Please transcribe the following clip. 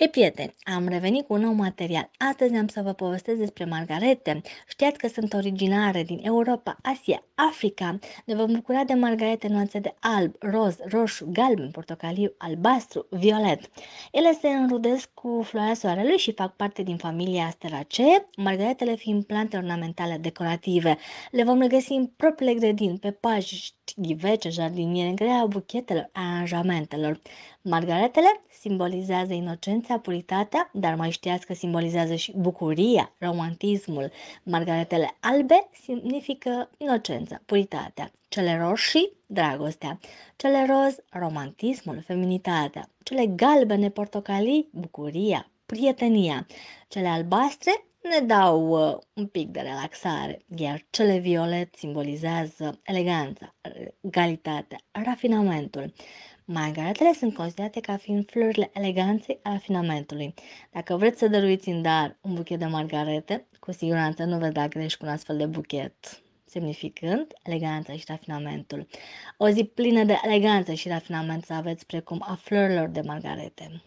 Hei prieteni, am revenit cu un nou material. Astăzi am să vă povestesc despre margarete. Știați că sunt originare din Europa, Asia, Africa. Ne vom bucura de margarete nuanțe de alb, roz, roșu, galben, portocaliu, albastru, violet. Ele se înrudesc cu floarea soarelui și fac parte din familia Asteraceae, margaretele fiind plante ornamentale decorative. Le vom regăsi în propriile grădini, pe pajiști, ghivece, jardiniere grea, buchetelor, aranjamentelor. Margaretele simbolizează inocența, puritatea, dar mai știați că simbolizează și bucuria, romantismul. Margaretele albe significă inocența, puritatea. Cele roșii, dragostea. Cele roz, romantismul, feminitatea. Cele galbene, portocalii, bucuria, prietenia. Cele albastre ne dau uh, un pic de relaxare, iar cele violet simbolizează eleganța, egalitatea, rafinamentul. Margaretele sunt considerate ca fiind florile eleganței a finamentului. Dacă vreți să dăruiți în dar un buchet de margarete, cu siguranță nu veți da greș cu un astfel de buchet semnificând eleganța și rafinamentul. O zi plină de eleganță și rafinament să aveți precum a florilor de margarete.